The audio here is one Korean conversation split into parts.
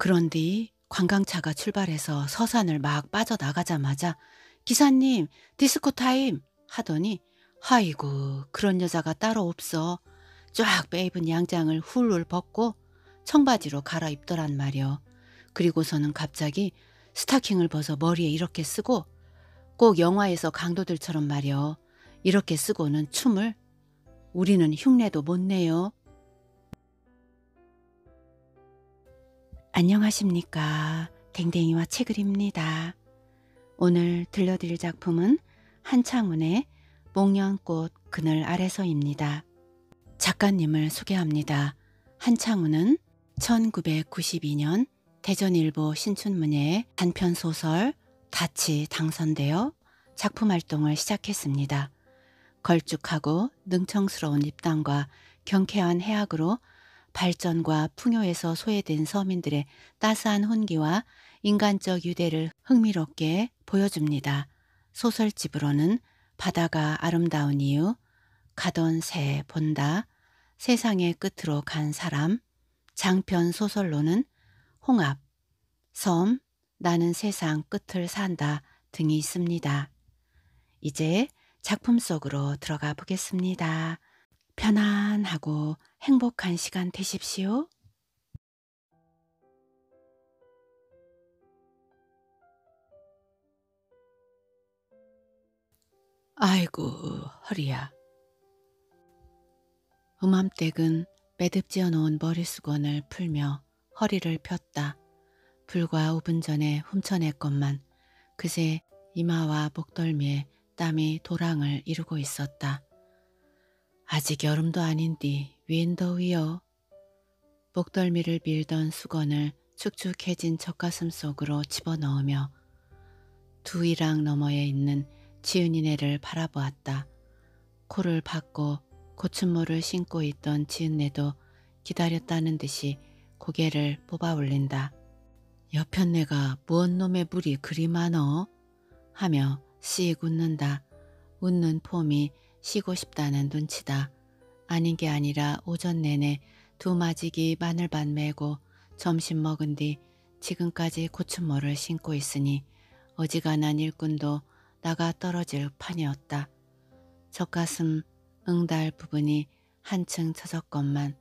그런 뒤 관광차가 출발해서 서산을 막 빠져나가자마자 기사님 디스코 타임 하더니 아이고 그런 여자가 따로 없어 쫙 빼입은 양장을 훌훌 벗고 청바지로 갈아입더란 말이여 그리고서는 갑자기 스타킹을 벗어 머리에 이렇게 쓰고 꼭 영화에서 강도들처럼 말이여 이렇게 쓰고는 춤을 우리는 흉내도 못 내요 안녕하십니까. 댕댕이와 책을입니다. 오늘 들려드릴 작품은 한창훈의 목련꽃 그늘 아래서입니다. 작가님을 소개합니다. 한창훈은 1992년 대전일보 신춘문예 단편소설 다치 당선되어 작품 활동을 시작했습니다. 걸쭉하고 능청스러운 입담과 경쾌한 해악으로 발전과 풍요에서 소외된 서민들의 따스한 혼기와 인간적 유대를 흥미롭게 보여줍니다. 소설집으로는 바다가 아름다운 이유, 가던 새 본다, 세상의 끝으로 간 사람, 장편 소설로는 홍합, 섬, 나는 세상 끝을 산다 등이 있습니다. 이제 작품 속으로 들어가 보겠습니다. 편안하고 행복한 시간 되십시오. 아이고, 허리야. 음암댁은 매듭지어 놓은 머리수건을 풀며 허리를 폈다. 불과 5분 전에 훔쳐냈건만 그새 이마와 목덜미에 땀이 도랑을 이루고 있었다. 아직 여름도 아닌디 윈 더위여. 목덜미를 밀던 수건을 축축해진 젖가슴 속으로 집어넣으며 두이랑 너머에 있는 지은이네를 바라보았다. 코를 박고 고춧물을 신고 있던 지은네도 기다렸다는 듯이 고개를 뽑아 올린다. 옆편네가 무언 놈의 물이 그리 많어? 하며 씩 웃는다. 웃는 폼이 쉬고 싶다는 눈치다. 아닌 게 아니라 오전 내내 두 마지기 마늘반 메고 점심 먹은 뒤 지금까지 고추모를 신고 있으니 어지간한 일꾼도 나가 떨어질 판이었다. 젖가슴 응달 부분이 한층 처졌건만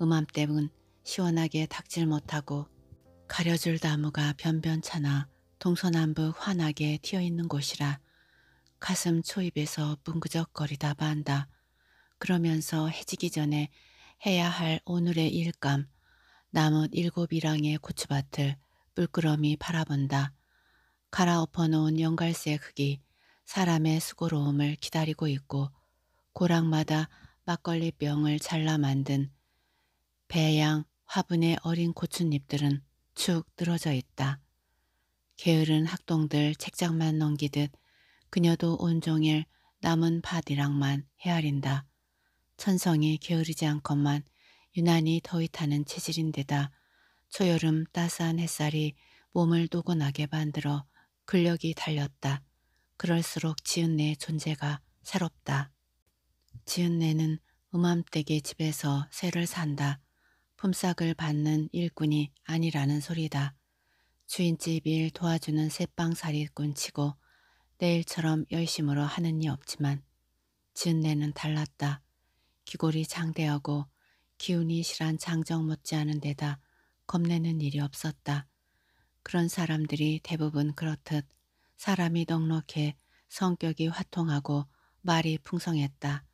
음암때문 시원하게 닥질 못하고 가려줄 나무가 변변찮아 동서남북 환하게 튀어있는 곳이라 가슴 초입에서 뭉그적거리다 만다. 그러면서 해지기 전에 해야 할 오늘의 일감, 나뭇 일곱이랑의 고추밭을 뿔끄러미 바라본다. 갈아엎어 놓은 연갈새 흙이 사람의 수고로움을 기다리고 있고 고랑마다 막걸리 병을 잘라 만든 배양 화분의 어린 고춧잎들은 축 늘어져 있다. 게으른 학동들 책장만 넘기듯 그녀도 온종일 남은 밭이랑만 헤아린다. 천성이 게으르지 않건만 유난히 더위 타는 체질인데다 초여름 따스한 햇살이 몸을 노곤하게 만들어 근력이 달렸다. 그럴수록 지은내 존재가 새롭다. 지은내는 음암댁의 집에서 새를 산다. 품삯을 받는 일꾼이 아니라는 소리다. 주인집 일 도와주는 새빵살이꾼치고 내일처럼 열심으로 하는 이 없지만 지은내는 달랐다. 귀골이 장대하고 기운이 실한 장정 못지않은 데다 겁내는 일이 없었다. 그런 사람들이 대부분 그렇듯 사람이 넉넉해 성격이 화통하고 말이 풍성했다.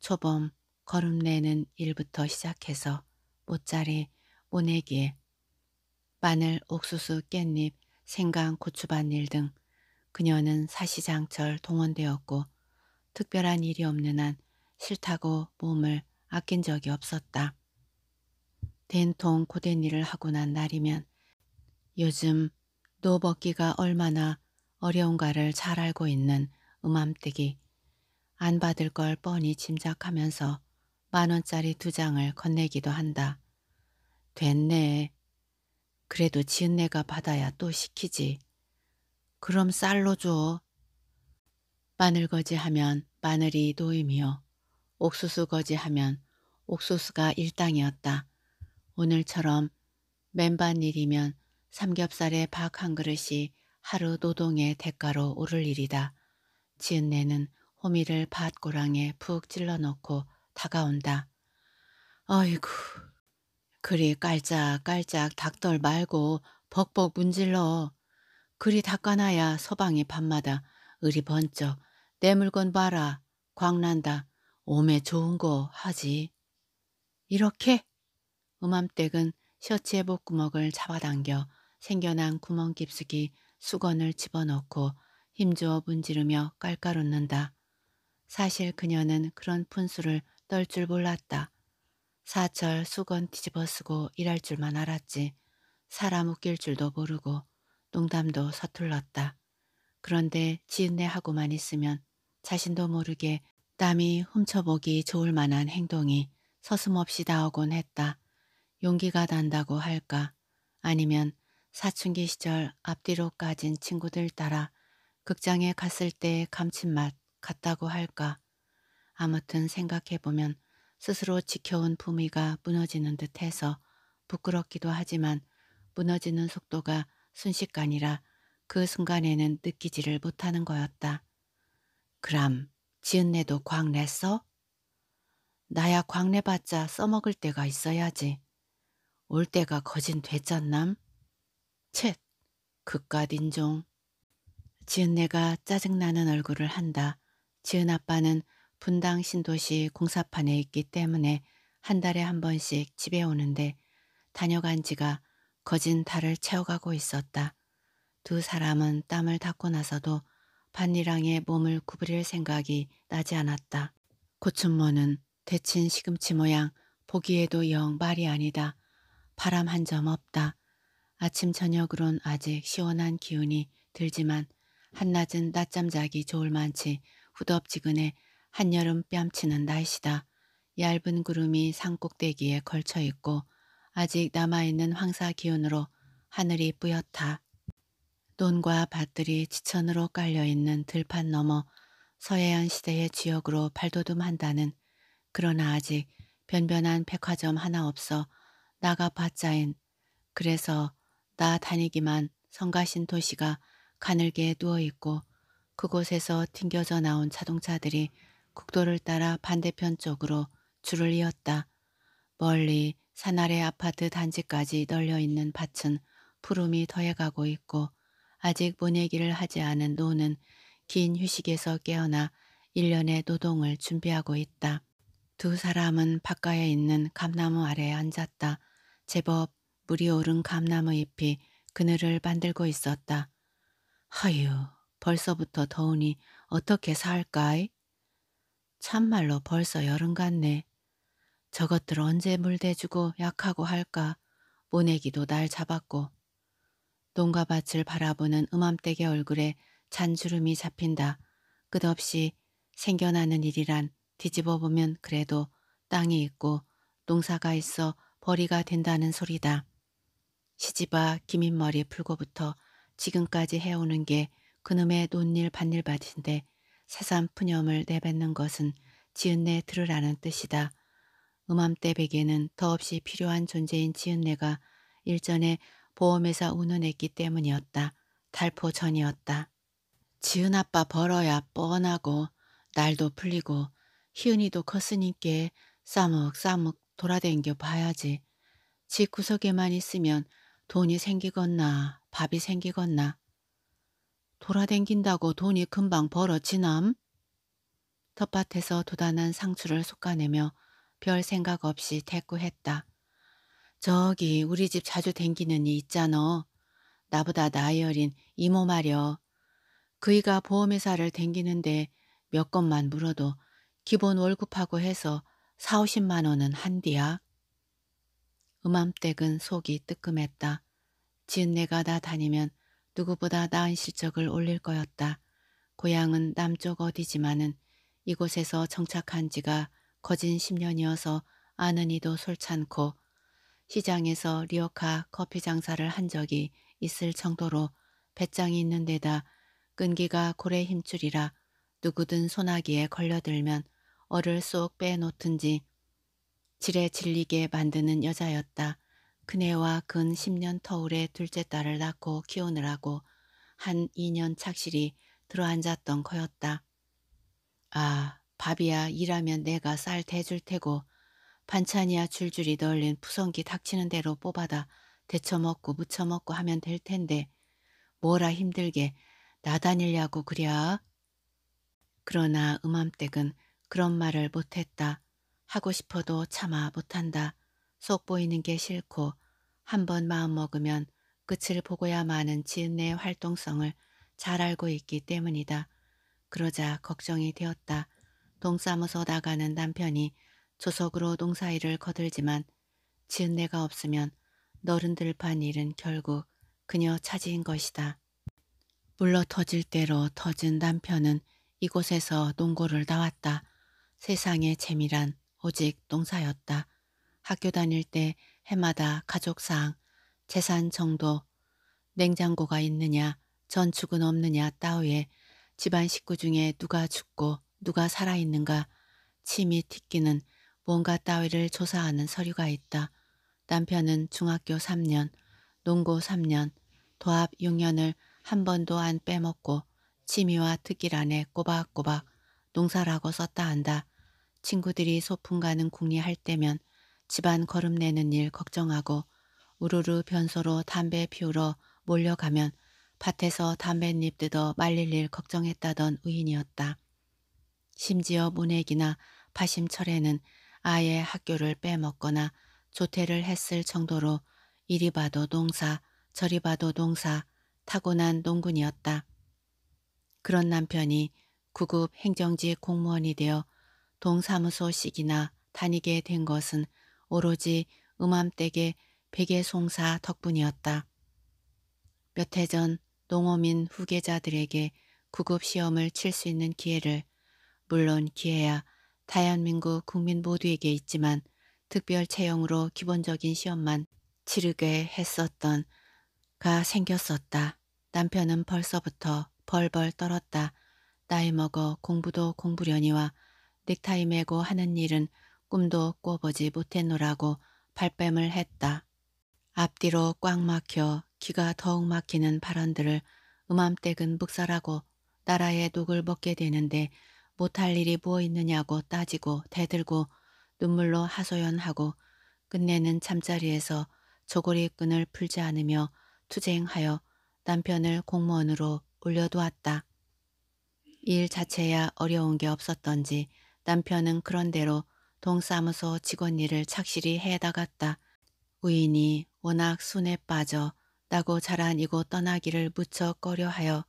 초범, 걸음내는 일부터 시작해서 못자리 모내기, 에 마늘, 옥수수, 깻잎, 생강, 고추밭일 등 그녀는 사시장철 동원되었고 특별한 일이 없는 한 싫다고 몸을 아낀 적이 없었다. 된통 고된 일을 하고 난 날이면 요즘 노 벗기가 얼마나 어려운가를 잘 알고 있는 음암댁이 안 받을 걸 뻔히 짐작하면서 만 원짜리 두 장을 건네기도 한다. 됐네. 그래도 지은내가 받아야 또 시키지. 그럼 쌀로 줘. 마늘거지 하면 마늘이 노임이요. 옥수수 거지 하면 옥수수가 일당이었다. 오늘처럼 맨반 일이면 삼겹살에 박 한 그릇이 하루 노동의 대가로 오를 일이다. 지은내는 호미를 밭고랑에 푹 찔러넣고 다가온다. 어이구, 그리 깔짝깔짝 닭돌 말고 벅벅 문질러. 그리 닦아놔야 서방이 밤마다 의리 번쩍 내 물건 봐라 광난다 오매 좋은 거 하지. 이렇게 음암댁은 셔츠의 복구멍을 잡아당겨 생겨난 구멍 깊숙이 수건을 집어넣고 힘주어 문지르며 깔깔 웃는다. 사실 그녀는 그런 푼수를 떨 줄 몰랐다. 사철 수건 뒤집어 쓰고 일할 줄만 알았지. 사람 웃길 줄도 모르고 농담도 서툴렀다. 그런데 지은내하고만 있으면 자신도 모르게 땀이 훔쳐보기 좋을 만한 행동이 서슴없이 나오곤 했다. 용기가 난다고 할까 아니면 사춘기 시절 앞뒤로 까진 친구들 따라 극장에 갔을 때의 감칠맛 같다고 할까 아무튼 생각해보면 스스로 지켜온 품위가 무너지는 듯해서 부끄럽기도 하지만 무너지는 속도가 순식간이라 그 순간에는 느끼지를 못하는 거였다. 그럼 지은내도 광 냈어? 나야 광내봤자 써먹을 때가 있어야지. 올 때가 거진 됐잖남. 쳇, 그깟 인종. 지은내가 짜증나는 얼굴을 한다. 지은 아빠는 분당 신도시 공사판에 있기 때문에 한 달에 한 번씩 집에 오는데 다녀간 지가 거진 달을 채워가고 있었다. 두 사람은 땀을 닦고 나서도 반리랑의 몸을 구부릴 생각이 나지 않았다. 고춘모는 데친 시금치 모양 보기에도 영 말이 아니다. 바람 한 점 없다. 아침 저녁으론 아직 시원한 기운이 들지만 한낮은 낮잠 자기 좋을 만치 후덥지근해 한여름 뺨치는 날씨다. 얇은 구름이 산꼭대기에 걸쳐 있고 아직 남아있는 황사 기운으로 하늘이 뿌옇다. 논과 밭들이 지천으로 깔려있는 들판 너머 서해안 시대의 지역으로 발돋움한다는 그러나 아직 변변한 백화점 하나 없어 나가봤자인 그래서 나 다니기만 성가신 도시가 가늘게 누워있고 그곳에서 튕겨져 나온 자동차들이 국도를 따라 반대편 쪽으로 줄을 이었다. 멀리 산아래 아파트 단지까지 널려 있는 밭은 푸름이 더해가고 있고 아직 보내기를 하지 않은 노는 긴 휴식에서 깨어나 일련의 노동을 준비하고 있다. 두 사람은 바깥에 있는 감나무 아래에 앉았다. 제법 물이 오른 감나무 잎이 그늘을 만들고 있었다. 하유, 벌써부터 더우니 어떻게 살까이? 참말로 벌써 여름 같네. 저것들 언제 물대주고 약하고 할까 모내기도 날 잡았고 농가밭을 바라보는 음암댁의 얼굴에 잔주름이 잡힌다. 끝없이 생겨나는 일이란 뒤집어 보면 그래도 땅이 있고 농사가 있어 벌이가 된다는 소리다. 시집아 기민 머리 풀고부터 지금까지 해오는 게 그놈의 논일 밭일 밭인데 새삼 푸념을 내뱉는 것은 지은내 들으라는 뜻이다. 음암대 베개는 더없이 필요한 존재인 지은내가 일전에 보험회사 운운했기 때문이었다. 달포 전이었다. 지은 아빠 벌어야 뻔하고 날도 풀리고 희은이도 컸으니께 싸묵싸묵 돌아댕겨 봐야지. 집 구석에만 있으면 돈이 생기겄나 밥이 생기겄나 돌아댕긴다고 돈이 금방 벌어지남? 텃밭에서 도단한 상추를 솎아내며 별 생각 없이 대꾸했다. 저기 우리 집 자주 댕기는 이 있잖아. 나보다 나이 어린 이모 말여. 그이가 보험회사를 댕기는데 몇 건만 물어도 기본 월급하고 해서 4, 50만 원은 한디야. 음암댁은 속이 뜨끔했다. 지은내가 다 다니면 누구보다 나은 실적을 올릴 거였다. 고향은 남쪽 어디지만은 이곳에서 정착한 지가 거진 10년이어서 아는 이도 솔찬고 시장에서 리어카 커피 장사를 한 적이 있을 정도로 배짱이 있는 데다 끈기가 고래 힘줄이라 누구든 소나기에 걸려들면 어를 쏙 빼놓든지 질에 질리게 만드는 여자였다. 그네와 근 10년 터울의 둘째 딸을 낳고 키우느라고 한 2년 착실히 들어앉았던 거였다. 아, 밥이야 일하면 내가 쌀 대줄 테고 반찬이야 줄줄이 널린 푸성기 닥치는 대로 뽑아다 데쳐먹고 무쳐먹고 하면 될 텐데 뭐라 힘들게 나다닐려고 그랴. 그러나 음암댁은 그런 말을 못했다. 하고 싶어도 참아 못한다. 속 보이는 게 싫고 한 번 마음먹으면 끝을 보고야 마는 지은내의 활동성을 잘 알고 있기 때문이다. 그러자 걱정이 되었다. 동싸무소 나가는 남편이 조석으로 농사일을 거들지만 지은 내가 없으면 너른들판 일은 결국 그녀 차지인 것이다. 물러 터질 대로 터진 남편은 이곳에서 농고를 나왔다. 세상의 재미란 오직 농사였다. 학교 다닐 때 해마다 가족사항, 재산 정도, 냉장고가 있느냐, 전축은 없느냐 따위에 집안 식구 중에 누가 죽고 누가 살아있는가 침이 튀기는 뭔가 따위를 조사하는 서류가 있다. 남편은 중학교 3년, 농고 3년, 도합 6년을 한 번도 안 빼먹고 취미와 특일 란에 꼬박꼬박 농사라고 썼다 한다. 친구들이 소풍 가는 궁리할 때면 집안 걸음내는 일 걱정하고 우르르 변소로 담배 피우러 몰려가면 밭에서 담뱃잎 뜯어 말릴 일 걱정했다던 의인이었다. 심지어 문핵이나 파심철에는 아예 학교를 빼먹거나 조퇴를 했을 정도로 이리 봐도 농사, 저리 봐도 농사, 타고난 농군이었다. 그런 남편이 구급 행정직 공무원이 되어 동사무소식이나 다니게 된 것은 오로지 음암댁의 베개송사 덕분이었다. 몇 해 전 농어민 후계자들에게 구급시험을 칠 수 있는 기회를 물론 기회야 대한민국 국민 모두에게 있지만 특별 채용으로 기본적인 시험만 치르게 했었던 가 생겼었다. 남편은 벌써부터 벌벌 떨었다. 나이 먹어 공부도 공부려니와 넥타이 메고 하는 일은 꿈도 꿔보지 못했노라고 발뺌을 했다. 앞뒤로 꽉 막혀 귀가 더욱 막히는 발언들을 음암댁은 묵살하고 나라의 독을 먹게 되는데 못할 일이 뭐 있느냐고 따지고 대들고 눈물로 하소연하고 끝내는 잠자리에서 저고리 끈을 풀지 않으며 투쟁하여 남편을 공무원으로 올려두었다. 일 자체야 어려운 게 없었던지 남편은 그런대로 동사무소 직원 일을 착실히 해다갔다. 우인이 워낙 순에 빠져 나고 자란 이곳 떠나기를 무척 꺼려하여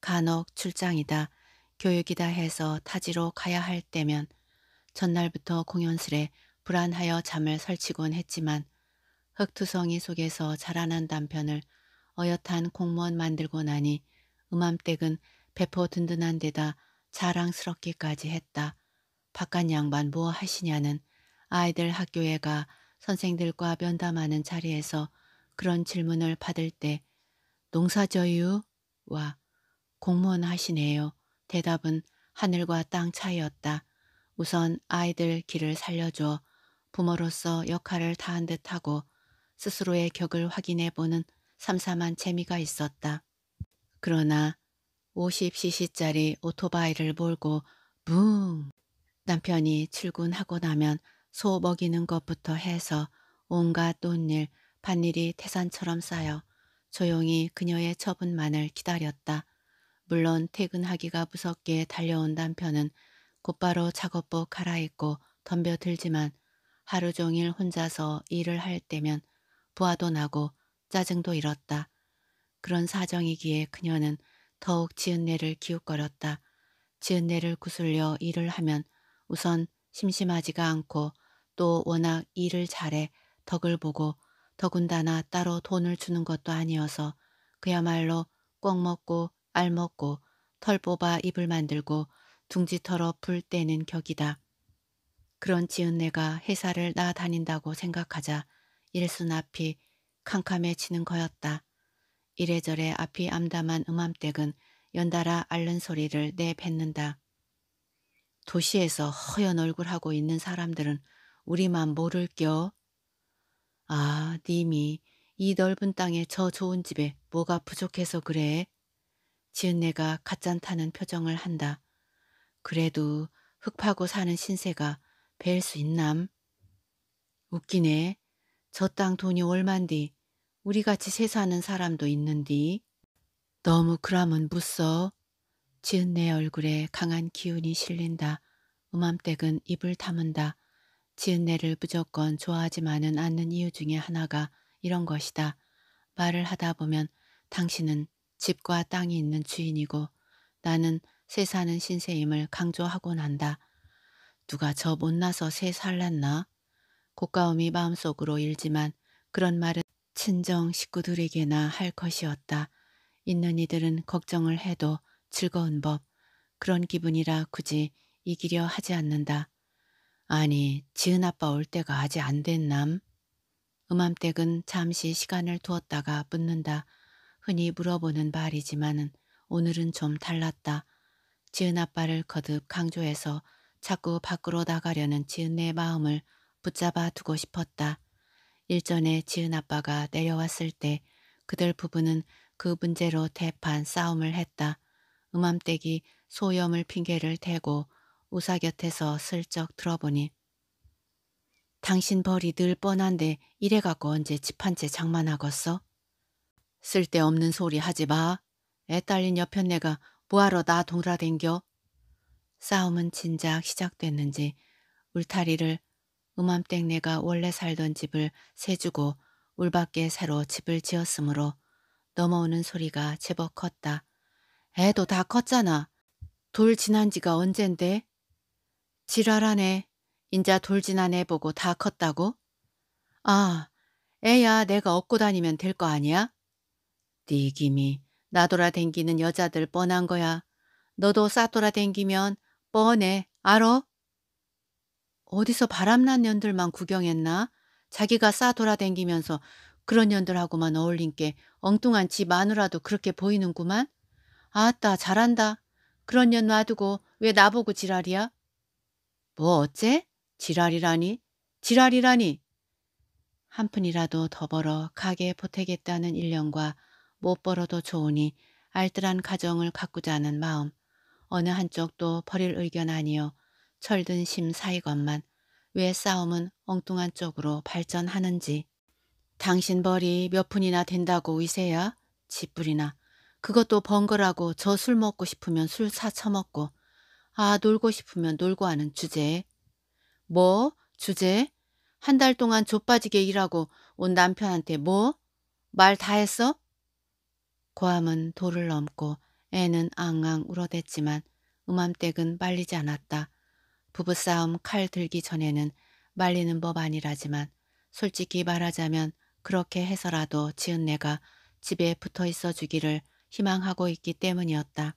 간혹 출장이다. 교육이다 해서 타지로 가야 할 때면 전날부터 공연스레 불안하여 잠을 설치곤 했지만 흙투성이 속에서 자라난 단편을 어엿한 공무원 만들고 나니 음암댁은 배포 든든한 데다 자랑스럽기까지 했다. 바깥 양반 뭐 하시냐는 아이들 학교에 가 선생들과 면담하는 자리에서 그런 질문을 받을 때농사저유와 공무원 하시네요. 대답은 하늘과 땅 차이였다. 우선 아이들 길을 살려줘 부모로서 역할을 다한 듯하고 스스로의 격을 확인해보는 삼삼한 재미가 있었다. 그러나 50cc짜리 오토바이를 몰고 붕! 남편이 출근하고 나면 소 먹이는 것부터 해서 온갖 돈일 밭일이 태산처럼 쌓여 조용히 그녀의 처분만을 기다렸다. 물론 퇴근하기가 무섭게 달려온 남편은 곧바로 작업복 갈아입고 덤벼들지만 하루 종일 혼자서 일을 할 때면 부하도 나고 짜증도 잃었다. 그런 사정이기에 그녀는 더욱 지은내를 기웃거렸다. 지은내를 구슬려 일을 하면 우선 심심하지가 않고 또 워낙 일을 잘해 덕을 보고 더군다나 따로 돈을 주는 것도 아니어서 그야말로 꼭 먹고 알 먹고 털 뽑아 입을 만들고 둥지 털어 불 때는 격이다. 그런 지은내가 회사를 나다닌다고 생각하자 일순 앞이 캄캄해지는 거였다. 이래저래 앞이 암담한 음암댁은 연달아 앓는 소리를 내뱉는다. 도시에서 허연 얼굴하고 있는 사람들은 우리만 모를 겨. 아, 님이 이 넓은 땅에 저 좋은 집에 뭐가 부족해서 그래? 지은내가 가짠타는 표정을 한다. 그래도 흙파고 사는 신세가 뵐 수 있남. 웃기네. 저 땅 돈이 얼만디 우리같이 세 사는 사람도 있는디. 너무 그람은 무써 지은내 얼굴에 강한 기운이 실린다. 음암댁은 입을 다문다. 지은내를 무조건 좋아하지만은 않는 이유 중에 하나가 이런 것이다. 말을 하다 보면 당신은 집과 땅이 있는 주인이고 나는 새 사는 신세임을 강조하곤 한다. 누가 저 못나서 새 살랐나? 고가움이 마음속으로 일지만 그런 말은 친정 식구들에게나 할 것이었다. 있는 이들은 걱정을 해도 즐거운 법, 그런 기분이라 굳이 이기려 하지 않는다. 아니, 지은 아빠 올 때가 아직 안 됐남. 음암댁은 잠시 시간을 두었다가 묻는다. 흔히 물어보는 말이지만은 오늘은 좀 달랐다. 지은 아빠를 거듭 강조해서 자꾸 밖으로 나가려는 지은의 마음을 붙잡아 두고 싶었다. 일전에 지은 아빠가 내려왔을 때 그들 부부는 그 문제로 대판 싸움을 했다. 음암댁이 소염을 핑계를 대고 우사 곁에서 슬쩍 들어보니 당신 벌이 늘 뻔한데 이래갖고 언제 집한채장만하겄어 쓸데없는 소리 하지 마. 애 딸린 옆편 내가 뭐하러 나 돌아댕겨. 싸움은 진작 시작됐는지 울타리를 음암댁 내가 원래 살던 집을 세주고 울밖에 새로 집을 지었으므로 넘어오는 소리가 제법 컸다. 애도 다 컸잖아. 돌 지난 지가 언젠데? 지랄하네. 인자 돌 지난 애 보고 다 컸다고? 아, 애야 내가 업고 다니면 될 거 아니야? 네 김이 나돌아 댕기는 여자들 뻔한 거야. 너도 싸돌아 댕기면 뻔해. 알어? 어디서 바람난 년들만 구경했나? 자기가 싸돌아 댕기면서 그런 년들하고만 어울린 게 엉뚱한 지 마누라도 그렇게 보이는구만. 아따 잘한다. 그런 년 놔두고 왜 나보고 지랄이야? 뭐 어째? 지랄이라니? 지랄이라니? 한 푼이라도 더 벌어 가게 보태겠다는 일념과 못 벌어도 좋으니 알뜰한 가정을 가꾸자는 마음 어느 한쪽도 버릴 의견 아니요 철든 심사이건만 왜 싸움은 엉뚱한 쪽으로 발전하는지 당신 벌이 몇 푼이나 된다고 의세야? 집불이나 그것도 번거라고 저 술 먹고 싶으면 술 사 처먹고 아 놀고 싶으면 놀고 하는 주제에 뭐? 주제? 한 달 동안 좆빠지게 일하고 온 남편한테 뭐? 말 다 했어? 고함은 돌을 넘고 애는 앙앙 울어댔지만 음암댁은 말리지 않았다. 부부싸움 칼 들기 전에는 말리는 법 아니라지만 솔직히 말하자면 그렇게 해서라도 지은 내가 집에 붙어 있어 주기를 희망하고 있기 때문이었다.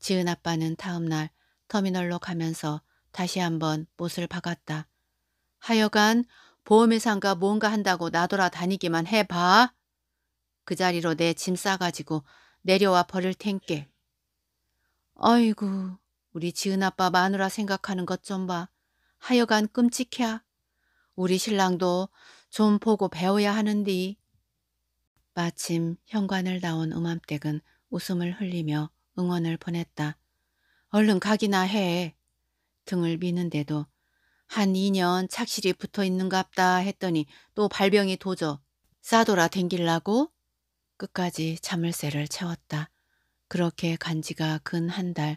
지은 아빠는 다음날 터미널로 가면서 다시 한번 못을 박았다. 하여간 보험회사가 뭔가 한다고 나돌아 다니기만 해봐. 그 자리로 내 짐 싸가지고 내려와 버릴 텐께. 아이고 우리 지은 아빠 마누라 생각하는 것 좀 봐. 하여간 끔찍해. 우리 신랑도 좀 보고 배워야 하는디. 마침 현관을 나온 음암댁은 웃음을 흘리며 응원을 보냈다. 얼른 가기나 해. 등을 미는데도 한 2년 착실히 붙어 있는갑다 했더니 또 발병이 도저 싸돌아 댕길라고? 끝까지 참을새를 채웠다. 그렇게 간 지가 근 한 달,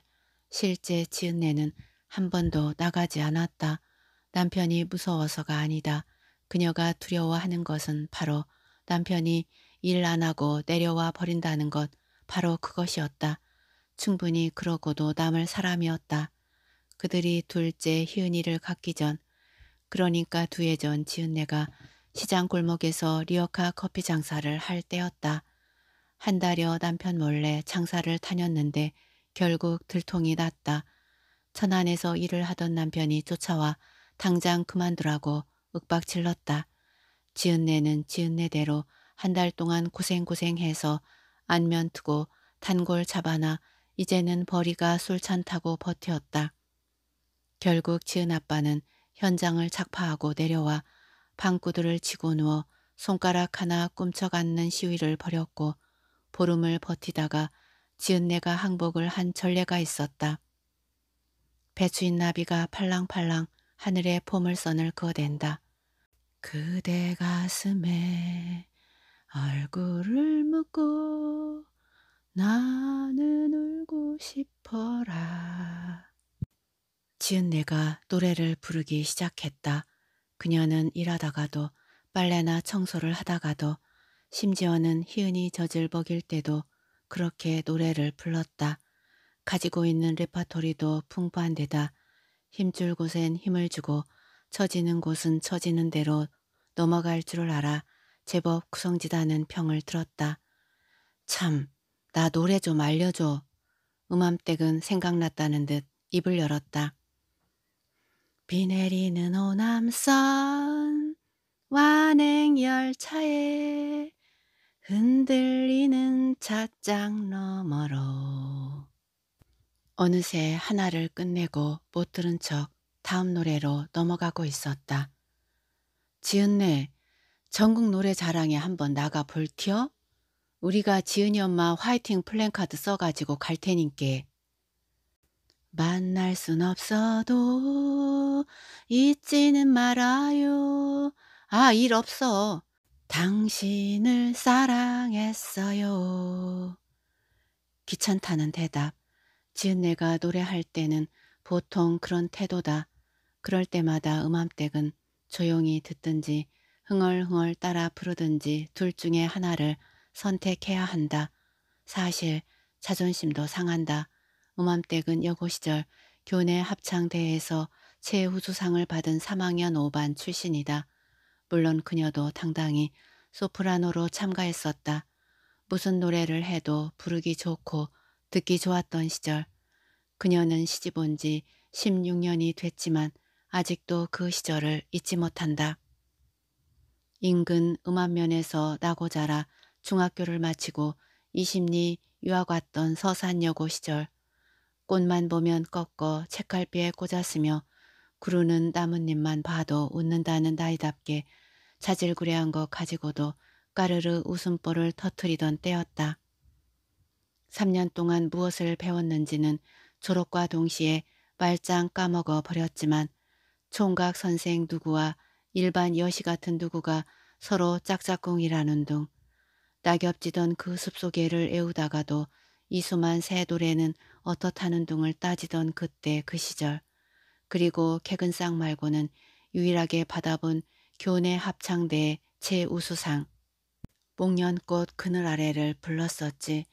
실제 지은내는 한 번도 나가지 않았다. 남편이 무서워서가 아니다. 그녀가 두려워하는 것은 바로 남편이 일 안 하고 내려와 버린다는 것, 바로 그것이었다. 충분히 그러고도 남을 사람이었다. 그들이 둘째 희은이를 갖기 전, 그러니까 두 해 전 지은내가 시장 골목에서 리어카 커피 장사를 할 때였다. 한 달여 남편 몰래 장사를 다녔는데 결국 들통이 났다. 천안에서 일을 하던 남편이 쫓아와 당장 그만두라고 윽박질렀다. 지은내는 지은내대로 한 달 동안 고생고생해서 안면 트고 단골 잡아나 이제는 벌이가 술찬 타고 버텼다 결국 지은 아빠는 현장을 작파하고 내려와 방구들을 치고 누워 손가락 하나 꿈쩍 앉는 시위를 벌였고 보름을 버티다가 지은내가 항복을 한 전례가 있었다. 배추인 나비가 팔랑팔랑 하늘에 포물선을 그어댄다. 그대 가슴에 얼굴을 묻고 나는 울고 싶어라. 지은내가 노래를 부르기 시작했다. 그녀는 일하다가도 빨래나 청소를 하다가도 심지어는 희은이 젖을 벅일 때도 그렇게 노래를 불렀다. 가지고 있는 레파토리도 풍부한 데다 힘줄 곳엔 힘을 주고 처지는 곳은 처지는 대로 넘어갈 줄을 알아 제법 구성지다는 평을 들었다. 참, 나 노래 좀 알려줘. 음암댁은 생각났다는 듯 입을 열었다. 비 내리는 오남선 완행열차에 흔들리는 찻장 너머로 어느새 하나를 끝내고 못 들은 척 다음 노래로 넘어가고 있었다. 지은네, 전국 노래 자랑에 한번 나가 볼티어? 우리가 지은이 엄마 화이팅 플랜카드 써가지고 갈 테니께. 만날 순 없어도 잊지는 말아요. 아, 일 없어. 당신을 사랑했어요. 귀찮다는 대답. 지은내가 노래할 때는 보통 그런 태도다. 그럴 때마다 음암댁은 조용히 듣든지 흥얼흥얼 따라 부르든지 둘 중에 하나를 선택해야 한다. 사실 자존심도 상한다. 음암댁은 여고 시절 교내 합창대회에서 최우수상을 받은 3학년 5반 출신이다. 물론 그녀도 당당히 소프라노로 참가했었다. 무슨 노래를 해도 부르기 좋고 듣기 좋았던 시절. 그녀는 시집 온지 16년이 됐지만 아직도 그 시절을 잊지 못한다. 인근 음악면에서 나고 자라 중학교를 마치고 이십리 유학 왔던 서산여고 시절. 꽃만 보면 꺾어 책갈피에 꽂았으며 구르는 나뭇잎만 봐도 웃는다는 나이답게 자질구레한 것 가지고도 까르르 웃음보를 터트리던 때였다. 3년 동안 무엇을 배웠는지는 졸업과 동시에 말짱 까먹어 버렸지만 총각 선생 누구와 일반 여시 같은 누구가 서로 짝짝꿍이라는 둥 낙엽지던 그 숲속에를 애우다가도 이수만 새 노래는 어떻다는 둥을 따지던 그때 그 시절 그리고 개근상 말고는 유일하게 받아본 교내 합창대 최우수상 목련꽃 그늘 아래를 불렀었지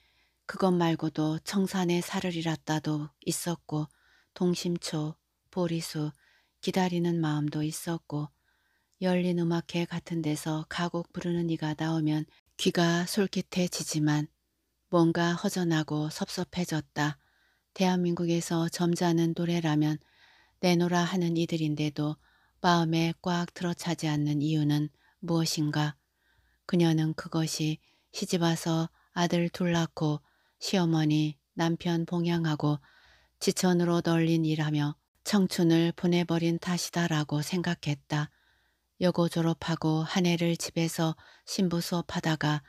그것 말고도 청산의 살을 잃었다도 있었고 동심초, 보리수, 기다리는 마음도 있었고 열린 음악회 같은 데서 가곡 부르는 이가 나오면 귀가 솔깃해지지만 뭔가 허전하고 섭섭해졌다. 대한민국에서 점잖은 노래라면 내놓으라 하는 이들인데도 마음에 꽉 들어차지 않는 이유는 무엇인가? 그녀는 그것이 시집와서 아들 둘 낳고 시어머니 남편 봉양하고 지천으로 널린 일하며 청춘을 보내버린 탓이다라고 생각했다. 여고 졸업하고 한 해를 집에서 신부 수업하다가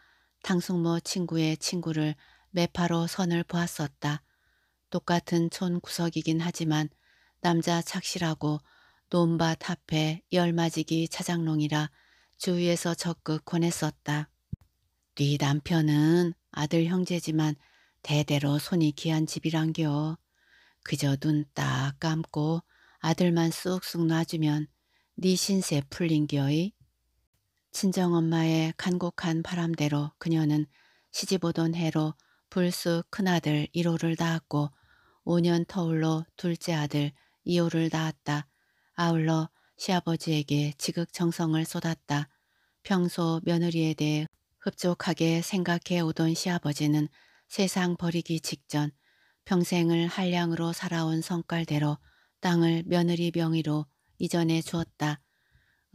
당숙모 친구의 친구를 매파로 선을 보았었다. 똑같은 촌 구석이긴 하지만 남자 착실하고 논밭 앞에 열맞이기 차장롱이라 주위에서 적극 권했었다. 네 남편은 아들 형제지만 대대로 손이 귀한 집이란겨. 그저 눈 딱 감고 아들만 쑥쑥 놔주면 네 신세 풀린겨이. 친정엄마의 간곡한 바람대로 그녀는 시집오던 해로 불쑥 큰아들 1호를 낳았고 5년 터울로 둘째 아들 이호를 낳았다. 아울러 시아버지에게 지극정성을 쏟았다. 평소 며느리에 대해 흡족하게 생각해 오던 시아버지는 세상 버리기 직전 평생을 한량으로 살아온 성깔대로 땅을 며느리 명의로 이전해 주었다.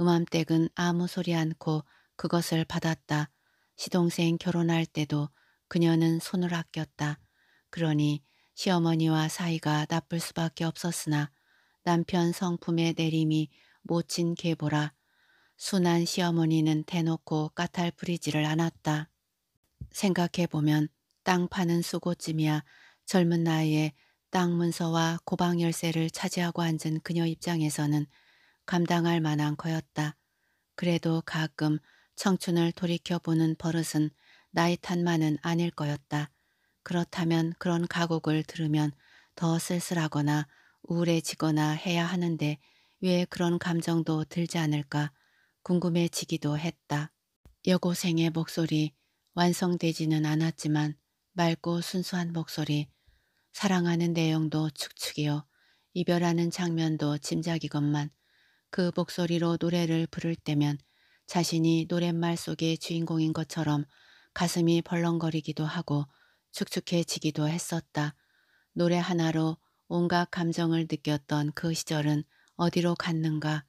음암댁은 아무 소리 않고 그것을 받았다. 시동생 결혼할 때도 그녀는 손을 아꼈다. 그러니 시어머니와 사이가 나쁠 수밖에 없었으나 남편 성품의 내림이 모친 계보라 순한 시어머니는 대놓고 까탈 부리지를 않았다. 생각해보면 땅 파는 수고쯤이야 젊은 나이에 땅 문서와 고방 열쇠를 차지하고 앉은 그녀 입장에서는 감당할 만한 거였다. 그래도 가끔 청춘을 돌이켜보는 버릇은 나이 탓만은 아닐 거였다. 그렇다면 그런 가곡을 들으면 더 쓸쓸하거나 우울해지거나 해야 하는데 왜 그런 감정도 들지 않을까 궁금해지기도 했다. 여고생의 목소리 완성되지는 않았지만 맑고 순수한 목소리 사랑하는 내용도 축축이요 이별하는 장면도 짐작이건만 그 목소리로 노래를 부를 때면 자신이 노랫말 속의 주인공인 것처럼 가슴이 벌렁거리기도 하고 축축해지기도 했었다. 노래 하나로 온갖 감정을 느꼈던 그 시절은 어디로 갔는가.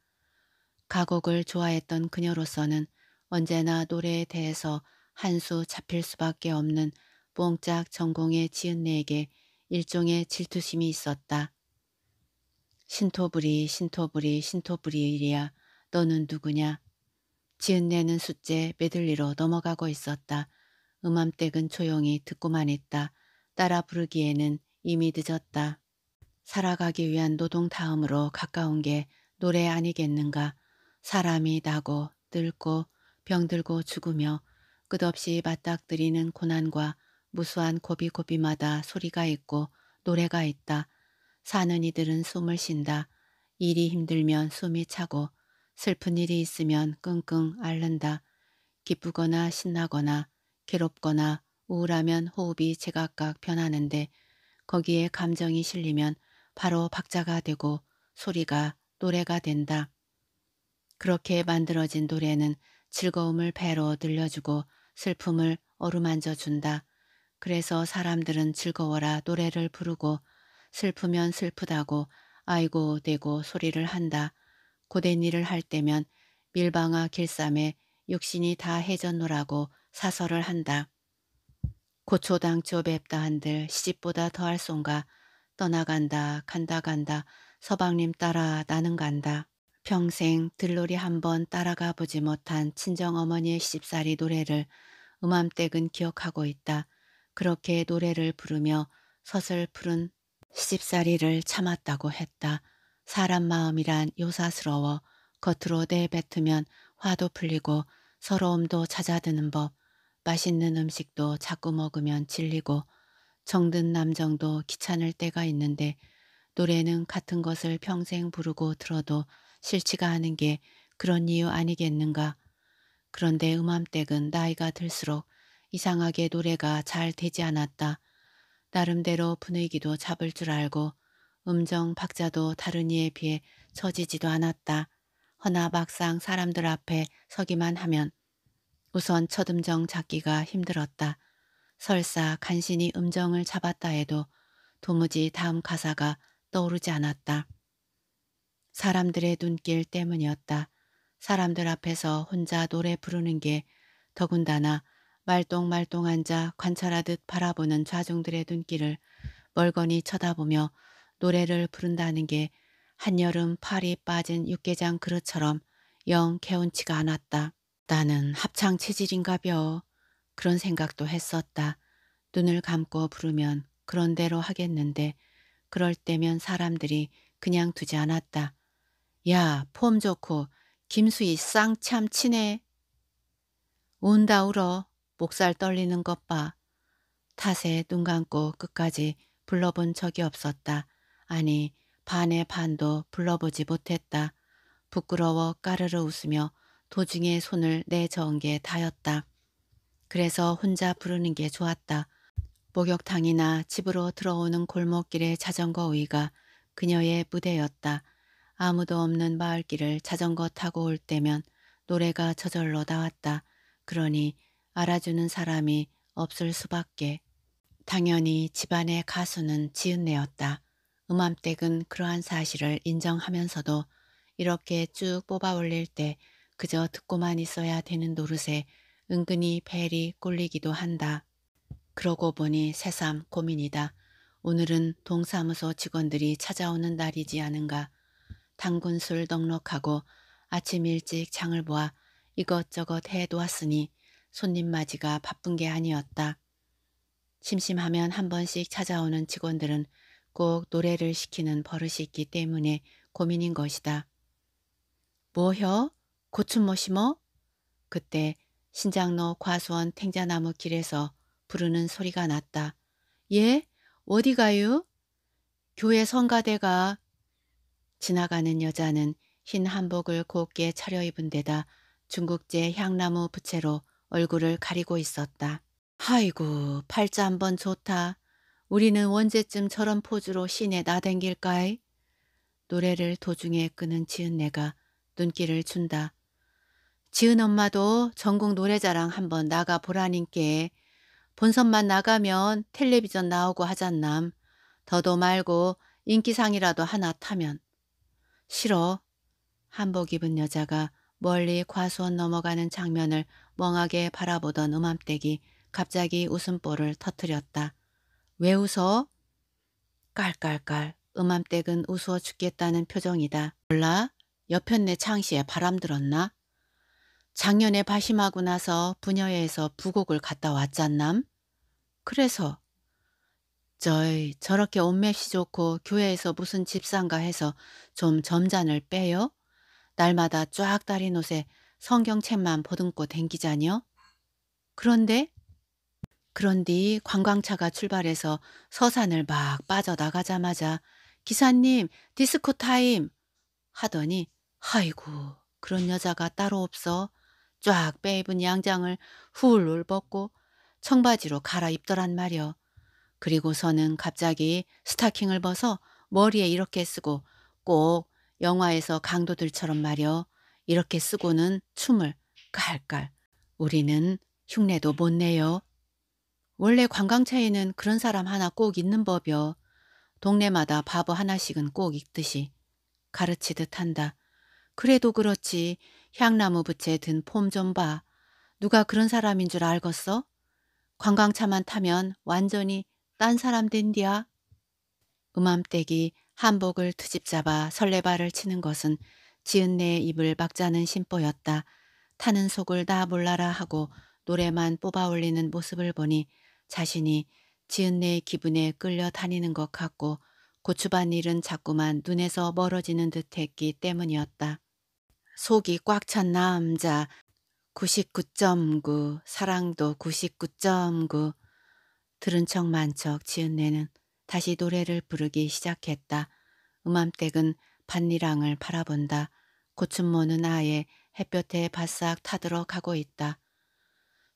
가곡을 좋아했던 그녀로서는 언제나 노래에 대해서 한 수 잡힐 수밖에 없는 뽕짝 전공의 지은내에게 일종의 질투심이 있었다. 신토부리 신토부리 신토부리이야 너는 누구냐. 지은내는 숫제 메들리로 넘어가고 있었다. 음암댁은 조용히 듣고만 했다. 따라 부르기에는 이미 늦었다. 살아가기 위한 노동 다음으로 가까운 게 노래 아니겠는가. 사람이 나고 늙고 병들고 죽으며 끝없이 맞닥뜨리는 고난과 무수한 고비고비마다 소리가 있고 노래가 있다. 사는 이들은 숨을 쉰다. 일이 힘들면 숨이 차고 슬픈 일이 있으면 끙끙 앓는다. 기쁘거나 신나거나 괴롭거나 우울하면 호흡이 제각각 변하는데 거기에 감정이 실리면 바로 박자가 되고 소리가 노래가 된다. 그렇게 만들어진 노래는 즐거움을 배로 들려주고 슬픔을 어루만져 준다. 그래서 사람들은 즐거워라 노래를 부르고 슬프면 슬프다고 아이고 대고 소리를 한다. 고된 일을 할 때면 밀방아 길쌈에 육신이 다 해졌노라고 사설을 한다. 고초당조 맵다 한들 시집보다 더할 송가 떠나간다 간다 간다 서방님 따라 나는 간다. 평생 들놀이 한번 따라가 보지 못한 친정어머니의 십살이 노래를 음암댁은 기억하고 있다. 그렇게 노래를 부르며 서슬푸른 십살이를 참았다고 했다. 사람 마음이란 요사스러워 겉으로 내뱉으면 화도 풀리고 서러움도 찾아드는 법 맛있는 음식도 자꾸 먹으면 질리고 정든 남정도 귀찮을 때가 있는데 노래는 같은 것을 평생 부르고 들어도 싫지가 않은 게 그런 이유 아니겠는가. 그런데 음암댁은 나이가 들수록 이상하게 노래가 잘 되지 않았다. 나름대로 분위기도 잡을 줄 알고 음정 박자도 다른 이에 비해 처지지도 않았다. 허나 막상 사람들 앞에 서기만 하면 우선 첫 음정 잡기가 힘들었다. 설사 간신히 음정을 잡았다 해도 도무지 다음 가사가 떠오르지 않았다. 사람들의 눈길 때문이었다. 사람들 앞에서 혼자 노래 부르는 게 더군다나 말똥말똥 앉아 관찰하듯 바라보는 좌중들의 눈길을 멀거니 쳐다보며 노래를 부른다는 게 한여름 팔이 빠진 육개장 그릇처럼 영 개운치가 않았다. 나는 합창 체질인가벼 그런 생각도 했었다. 눈을 감고 부르면 그런 대로 하겠는데 그럴 때면 사람들이 그냥 두지 않았다. 야, 폼 좋고 김수희 쌍참 친해. 온다 울어. 목살 떨리는 것 봐. 탓에 눈 감고 끝까지 불러본 적이 없었다. 아니 반의 반도 불러보지 못했다. 부끄러워 까르르 웃으며 도중에 손을 내저은 게 다였다. 그래서 혼자 부르는 게 좋았다. 목욕탕이나 집으로 들어오는 골목길의 자전거 위가 그녀의 무대였다. 아무도 없는 마을길을 자전거 타고 올 때면 노래가 저절로 나왔다. 그러니 알아주는 사람이 없을 수밖에. 당연히 집안의 가수는 지은내였다. 음암댁은 그러한 사실을 인정하면서도 이렇게 쭉 뽑아 올릴 때 그저 듣고만 있어야 되는 노릇에 은근히 벨이 꿀리기도 한다. 그러고 보니 새삼 고민이다. 오늘은 동사무소 직원들이 찾아오는 날이지 않은가. 당군술 넉넉하고 아침 일찍 장을 보아 이것저것 해두었으니 손님 맞이가 바쁜 게 아니었다. 심심하면 한 번씩 찾아오는 직원들은 꼭 노래를 시키는 버릇이 있기 때문에 고민인 것이다. 뭐혀? 고추 모시모 그때 신장로 과수원 탱자나무 길에서 부르는 소리가 났다. 예? 어디 가요? 교회 성가대가 지나가는 여자는 흰 한복을 곱게 차려입은 데다 중국제 향나무 부채로 얼굴을 가리고 있었다. 아이고 팔자 한번 좋다. 우리는 언제쯤 저런 포즈로 시내 나댕길까이? 노래를 도중에 끄는 지은 내가 눈길을 준다. 지은 엄마도 전국 노래자랑 한번 나가 보라님께 본선만 나가면 텔레비전 나오고 하잖남. 더도 말고 인기상이라도 하나 타면. 싫어. 한복 입은 여자가 멀리 과수원 넘어가는 장면을 멍하게 바라보던 음암댁이 갑자기 웃음보를 터뜨렸다. 왜 웃어? 깔깔깔 음암댁은 웃어 죽겠다는 표정이다. 몰라? 옆편내 창시에 바람 들었나? 작년에 바심하고 나서 부녀회에서 부곡을 갔다 왔잖남. 그래서 저이 저렇게 옷맵시 좋고 교회에서 무슨 집상가 해서 좀 점잔을 빼요? 날마다 쫙 다린 옷에 성경책만 보듬고 댕기자니요? 그런데? 그런디 관광차가 출발해서 서산을 막 빠져나가자마자 기사님 디스코 타임 하더니 아이고 그런 여자가 따로 없어 쫙 빼입은 양장을 훌훌 벗고 청바지로 갈아입더란 말이여. 그리고서는 갑자기 스타킹을 벗어 머리에 이렇게 쓰고 꼭 영화에서 강도들처럼 말여 이렇게 쓰고는 춤을 깔깔 우리는 흉내도 못 내요. 원래 관광차에는 그런 사람 하나 꼭 있는 법이여. 동네마다 바보 하나씩은 꼭 있듯이 가르치듯 한다. 그래도 그렇지 향나무 부채 든 폼 좀 봐. 누가 그런 사람인 줄 알겠어? 관광차만 타면 완전히 딴 사람 된디야. 음암댁이 한복을 투집잡아 설레발을 치는 것은 지은내의 입을 박자는 심보였다. 타는 속을 다 몰라라 하고 노래만 뽑아올리는 모습을 보니 자신이 지은내의 기분에 끌려 다니는 것 같고 고추밭일은 자꾸만 눈에서 멀어지는 듯했기 때문이었다. 속이 꽉 찬 남자 99.9 사랑도 99.9 들은 척 만척 지은내는 다시 노래를 부르기 시작했다. 음암댁은 반니랑을 바라본다. 고춘모는 아예 햇볕에 바싹 타들어 가고 있다.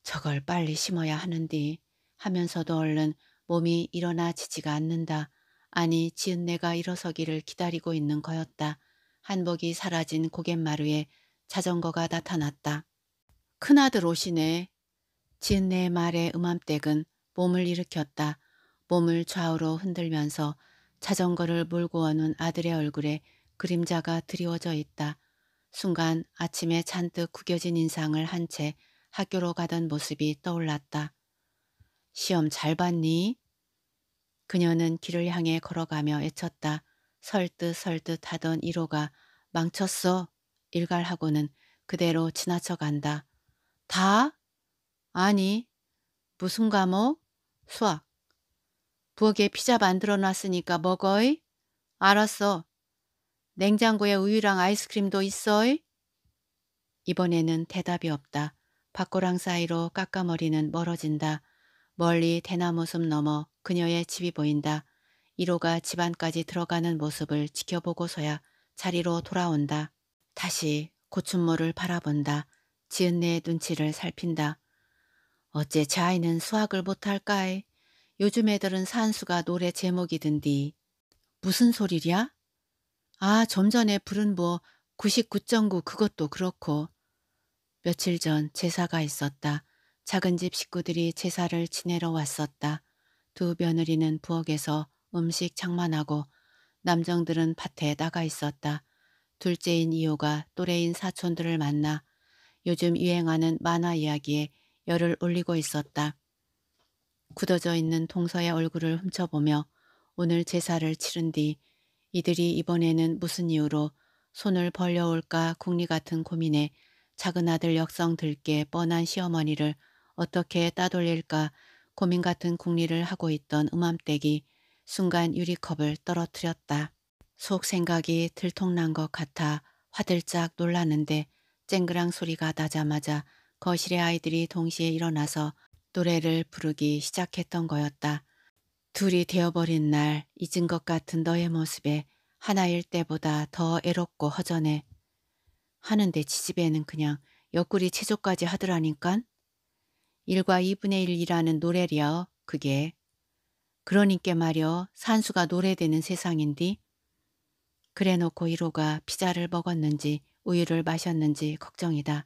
저걸 빨리 심어야 하는디 하면서도 얼른 몸이 일어나 지지가 않는다. 아니 지은내가 일어서기를 기다리고 있는 거였다. 한복이 사라진 고갯마루에 자전거가 나타났다. 큰아들 오시네. 진내 말의 음함댁은 몸을 일으켰다. 몸을 좌우로 흔들면서 자전거를 몰고 오는 아들의 얼굴에 그림자가 드리워져 있다. 순간 아침에 잔뜩 구겨진 인상을 한 채 학교로 가던 모습이 떠올랐다. 시험 잘 봤니? 그녀는 길을 향해 걸어가며 애쳤다. 설득설득 하던 1호가 망쳤어. 일갈하고는 그대로 지나쳐 간다. 다? 아니. 무슨 과목? 수학. 부엌에 피자 만들어 놨으니까 먹어이. 알았어. 냉장고에 우유랑 아이스크림도 있어이. 이번에는 대답이 없다. 밖고랑 사이로 깎아머리는 멀어진다. 멀리 대나무 숲 넘어 그녀의 집이 보인다. 1호가 집안까지 들어가는 모습을 지켜보고서야 자리로 돌아온다. 다시 고춧모를 바라본다. 지은내의 눈치를 살핀다. 어째 제 아이는 수학을 못할까에 요즘 애들은 산수가 노래 제목이든디. 무슨 소리랴? 아, 좀 전에 부른 뭐99.9 그것도 그렇고. 며칠 전 제사가 있었다. 작은 집 식구들이 제사를 지내러 왔었다. 두 며느리는 부엌에서 음식 장만하고 남정들은 밭에 나가 있었다. 둘째인 이호가 또래인 사촌들을 만나 요즘 유행하는 만화 이야기에 열을 올리고 있었다. 굳어져 있는 동서의 얼굴을 훔쳐보며 오늘 제사를 치른 뒤 이들이 이번에는 무슨 이유로 손을 벌려올까 궁리 같은 고민에 작은 아들 역성 들게 뻔한 시어머니를 어떻게 따돌릴까 고민 같은 궁리를 하고 있던 음암댁이 순간 유리컵을 떨어뜨렸다. 속 생각이 들통난 것 같아 화들짝 놀랐는데 쨍그랑 소리가 나자마자 거실의 아이들이 동시에 일어나서 노래를 부르기 시작했던 거였다. 둘이 되어버린 날 잊은 것 같은 너의 모습에 하나일 때보다 더 애롭고 허전해. 하는데 지집에는 그냥 옆구리 체조까지 하더라니깐. 1과 2분의 1이라는 노래려 그게 그러니께 말여 산수가 노래되는 세상인디 그래놓고 이로가 피자를 먹었는지 우유를 마셨는지 걱정이다.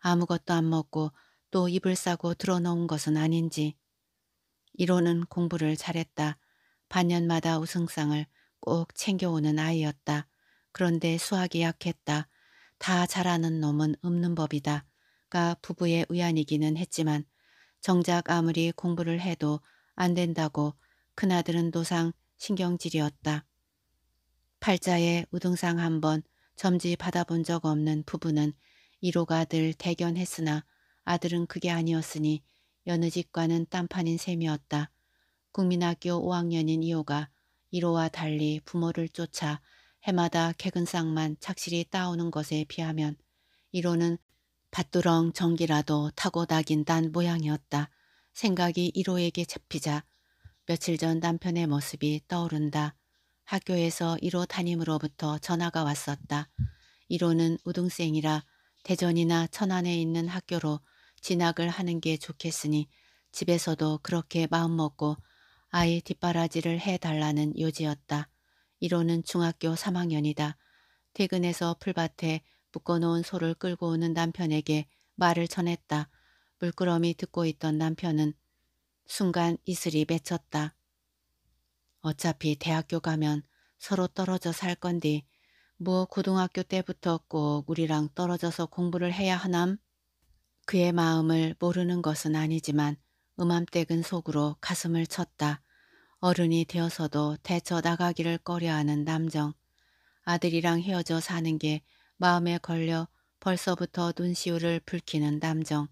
아무것도 안 먹고 또 입을 싸고 들어놓은 것은 아닌지. 이로는 공부를 잘했다. 반년마다 우승상을 꼭 챙겨오는 아이였다. 그런데 수학이 약했다. 다 잘하는 놈은 없는 법이다. 가 부부의 의연이기는 했지만 정작 아무리 공부를 해도 안 된다고 큰아들은 노상 신경질이었다. 팔자에 우등상 한 번 점지 받아본 적 없는 부부는 1호가 늘 대견했으나 아들은 그게 아니었으니 여느 집과는 딴판인 셈이었다. 국민학교 5학년인 2호가 1호와 달리 부모를 쫓아 해마다 개근상만 착실히 따오는 것에 비하면 1호는 밭두렁 전기라도 타고 다긴단 모양이었다. 생각이 1호에게 잡히자 며칠 전 남편의 모습이 떠오른다. 학교에서 1호 담임으로부터 전화가 왔었다. 1호는 우등생이라 대전이나 천안에 있는 학교로 진학을 하는 게 좋겠으니 집에서도 그렇게 마음먹고 아이 뒷바라지를 해달라는 요지였다. 1호는 중학교 3학년이다. 퇴근해서 풀밭에 묶어놓은 소를 끌고 오는 남편에게 말을 전했다. 물끄러미 듣고 있던 남편은 순간 이슬이 맺혔다. 어차피 대학교 가면 서로 떨어져 살 건디 뭐 고등학교 때부터 꼭 우리랑 떨어져서 공부를 해야 하남? 그의 마음을 모르는 것은 아니지만 음암댁은 속으로 가슴을 쳤다. 어른이 되어서도 대처 나가기를 꺼려하는 남정. 아들이랑 헤어져 사는 게 마음에 걸려 벌써부터 눈시울을 붉히는 남정.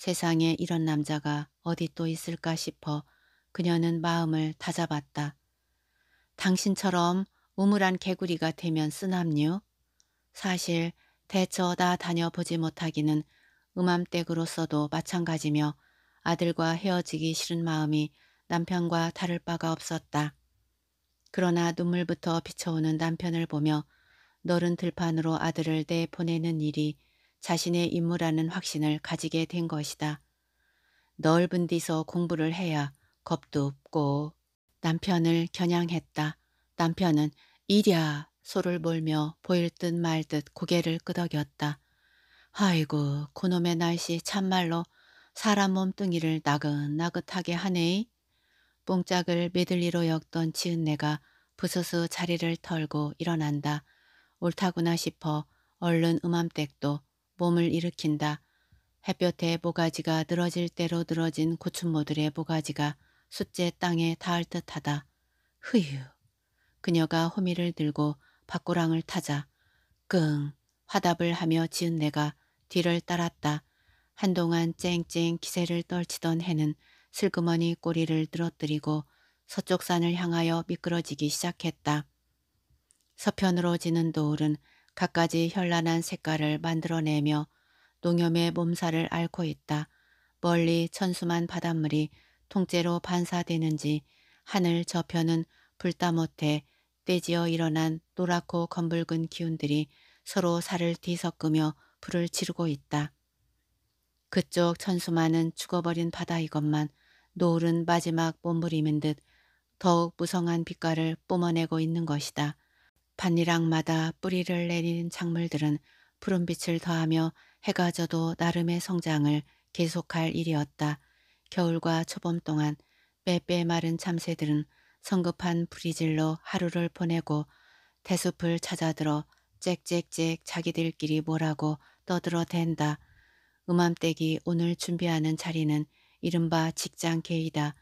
세상에 이런 남자가 어디 또 있을까 싶어 그녀는 마음을 다잡았다. 당신처럼 우물안 개구리가 되면 쓰남류? 사실 대처 다 다녀보지 못하기는 음암댁으로서도 마찬가지며 아들과 헤어지기 싫은 마음이 남편과 다를 바가 없었다. 그러나 눈물부터 비춰오는 남편을 보며 너른 들판으로 아들을 내보내는 일이 자신의 임무라는 확신을 가지게 된 것이다. 넓은 데서 공부를 해야 겁도 없고 남편을 겨냥했다. 남편은 이랴 소를 몰며 보일 듯 말 듯 고개를 끄덕였다. 아이고 그놈의 날씨 참말로 사람 몸뚱이를 나긋나긋하게 하네. 뽕짝을 메들리로 엮던 지은내가 부스스 자리를 털고 일어난다. 옳다구나 싶어 얼른 음암댁도 몸을 일으킨다. 햇볕에 모가지가 늘어질 대로 늘어진 고춘모들의 모가지가 숫제 땅에 닿을 듯하다. 흐유. 그녀가 호미를 들고 밖고랑을 타자. 끙 화답을 하며 지은 내가 뒤를 따랐다. 한동안 쨍쨍 기세를 떨치던 해는 슬그머니 꼬리를 늘어뜨리고 서쪽 산을 향하여 미끄러지기 시작했다. 서편으로 지는 노을은 갖가지 현란한 색깔을 만들어내며 농염의 몸살을 앓고 있다. 멀리 천수만 바닷물이 통째로 반사되는지 하늘 저편은 불다못해 떼지어 일어난 노랗고 검붉은 기운들이 서로 살을 뒤섞으며 불을 지르고 있다. 그쪽 천수만은 죽어버린 바다이것만 노을은 마지막 몸부림인 듯 더욱 무성한 빛깔을 뿜어내고 있는 것이다. 밭이랑마다 뿌리를 내린 작물들은 푸른빛을 더하며 해가 져도 나름의 성장을 계속할 일이었다. 겨울과 초봄 동안 빼빼 마른 참새들은 성급한 부리질로 하루를 보내고 대숲을 찾아들어 짹짹짹 자기들끼리 뭐라고 떠들어댄다. 음암댁이 오늘 준비하는 자리는 이른바 직장 개이다.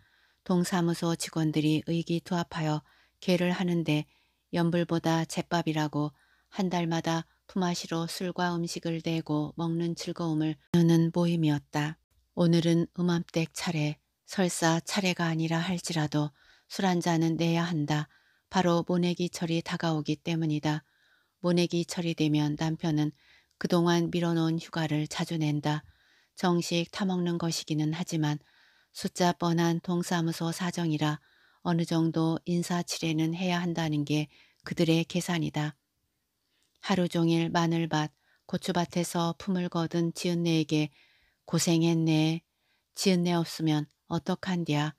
동사무소 직원들이 의기투합하여 개를 하는데 연불보다 잿밥이라고한 달마다 품앗이로 술과 음식을 대고 먹는 즐거움을 나누는 모임이었다. 오늘은 음암댁 차례, 설사 차례가 아니라 할지라도 술 한 잔은 내야 한다. 바로 모내기철이 다가오기 때문이다. 모내기철이 되면 남편은 그동안 밀어놓은 휴가를 자주 낸다. 정식 타먹는 것이기는 하지만 숫자 뻔한 동사무소 사정이라 어느 정도 인사치레는 해야 한다는 게 그들의 계산이다. 하루 종일 마늘밭, 고추밭에서 품을 거둔 지은내에게 고생했네. 지은내 없으면 어떡한디야.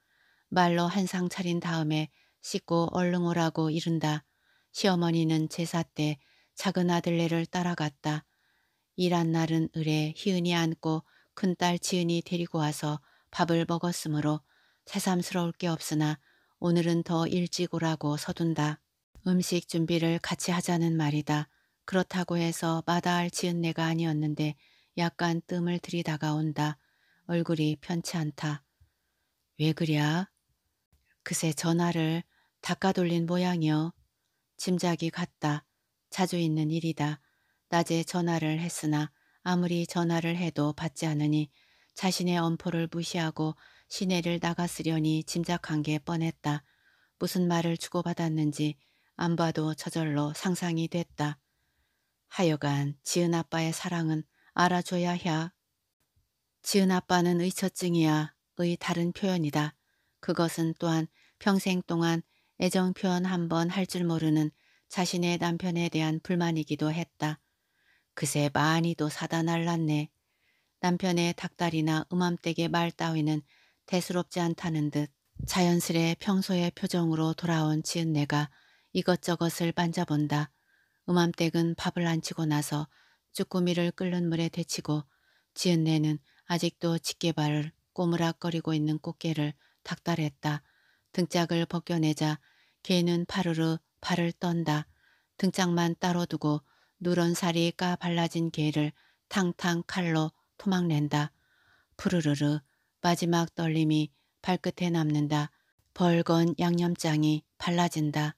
말로 한 상 차린 다음에 씻고 얼른 오라고 이른다. 시어머니는 제사 때 작은 아들네를 따라갔다. 일한 날은 을에 희은이 안고 큰딸 지은이 데리고 와서 밥을 먹었으므로 새삼스러울 게 없으나 오늘은 더 일찍 오라고 서둔다. 음식 준비를 같이 하자는 말이다. 그렇다고 해서 마다할 지은내가 아니었는데 약간 뜸을 들이다가 온다. 얼굴이 편치 않다. 왜 그랴? 그새 전화를 닦아 돌린 모양이여. 짐작이 같다. 자주 있는 일이다. 낮에 전화를 했으나 아무리 전화를 해도 받지 않으니 자신의 엄포를 무시하고 시내를 나갔으려니 짐작한 게 뻔했다. 무슨 말을 주고받았는지 안 봐도 저절로 상상이 됐다. 하여간 지은 아빠의 사랑은 알아줘야 해. 지은 아빠는 의처증이야 의 다른 표현이다. 그것은 또한 평생 동안 애정 표현 한 번 할 줄 모르는 자신의 남편에 대한 불만이기도 했다. 그새 많이도 사다 날랐네. 남편의 닭다리나 음암댁의 말 따위는 대수롭지 않다는 듯 자연스레 평소의 표정으로 돌아온 지은내가 이것저것을 만져본다. 음암댁은 밥을 안 치고 나서 쭈꾸미를 끓는 물에 데치고 지은내는 아직도 집게발을 꼬무락거리고 있는 꽃게를 닥달했다. 등짝을 벗겨내자 개는 파르르 발을 떤다. 등짝만 따로 두고 누런 살이 까발라진 개를 탕탕 칼로 토막낸다. 푸르르르 마지막 떨림이 발끝에 남는다. 벌건 양념장이 발라진다.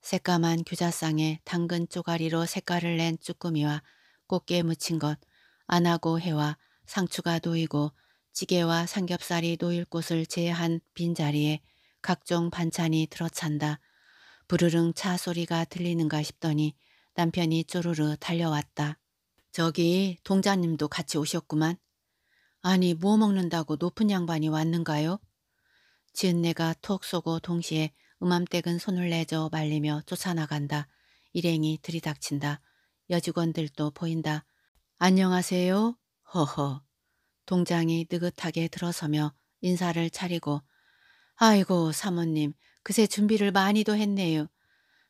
새까만 규자상에 당근 쪼가리로 색깔을 낸 쭈꾸미와 꽃게 묻힌 것, 안하고 해와 상추가 놓이고 찌개와 삼겹살이 놓일 곳을 제한 외 빈자리에 각종 반찬이 들어찬다. 부르릉 차 소리가 들리는가 싶더니 남편이 쪼르르 달려왔다. 저기 동자님도 같이 오셨구만. 아니 뭐 먹는다고 높은 양반이 왔는가요? 지은내가 톡 쏘고 동시에 음암댁은 손을 내줘 말리며 쫓아나간다. 일행이 들이닥친다. 여직원들도 보인다. 안녕하세요. 허허. 동장이 느긋하게 들어서며 인사를 차리고 아이고 사모님 그새 준비를 많이도 했네요.